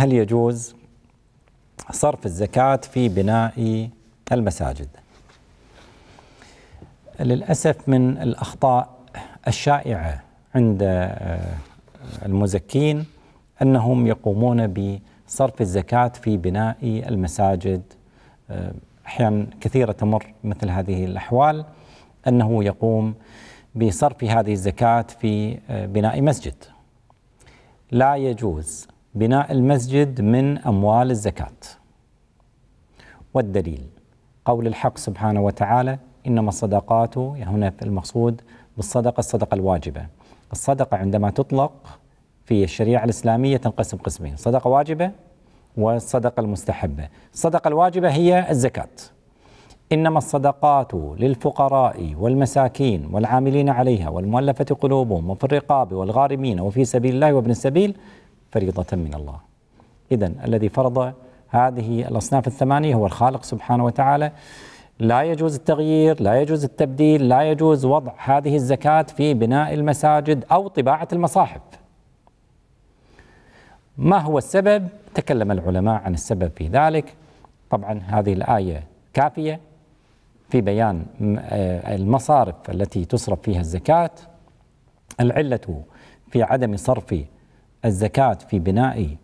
هل يجوز صرف الزكاة في بناء المساجد للأسف من الأخطاء الشائعة عند آه، المزكين أنهم يقومون بصرف الزكاة في بناء المساجد آه، أحيانا كثيرة تمر مثل هذه الأحوال أنه يقوم بصرف هذه الزكاة في آه، بناء مسجد لا يجوز بناء المسجد من أموال الزكاة والدليل قول الحق سبحانه وتعالى إنما الصدقات يعني هنا المقصود بالصدقة الصدقة الواجبة الصدقة عندما تطلق في الشريعة الإسلامية تنقسم قسمين صدقة واجبة والصدقة المستحبة الصدقة الواجبة هي الزكاة إنما الصدقات للفقراء والمساكين والعاملين عليها والمؤلفة قلوبهم وفي الرقاب والغارمين وفي سبيل الله وابن السبيل فريضة من الله إذا الذي فرض هذه الأصناف الثمانية هو الخالق سبحانه وتعالى لا يجوز التغيير لا يجوز التبديل لا يجوز وضع هذه الزكاة في بناء المساجد أو طباعة المصاحف ما هو السبب؟ تكلم العلماء عن السبب في ذلك طبعا هذه الآية كافية في بيان آه، المصارف التي تصرف فيها الزكاة العلة في عدم صرف الزكاة في بناء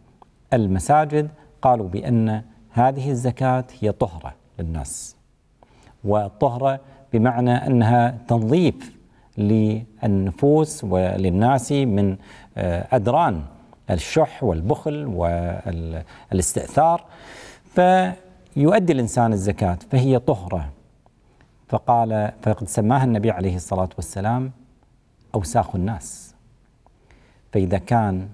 المساجد قالوا بأن هذه الزكاة هي طهرة للناس والطهرة بمعنى أنها تنظيف للنفوس وللناس من آه، أدران الشح والبخل والاستئثار فيؤدي الإنسان الزكاة فهي طهرة فقال فقد سماها النبي عليه الصلاة والسلام أوساخ الناس فإذا كان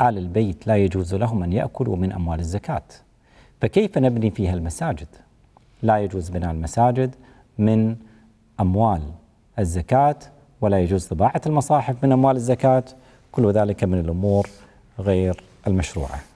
آل البيت لا يجوز لهم أن يأكلوا من أموال الزكاة فكيف نبني فيها المساجد لا يجوز بناء المساجد من أموال الزكاة ولا يجوز طباعة المصاحف من أموال الزكاة كل ذلك من الأمور غير المشروعه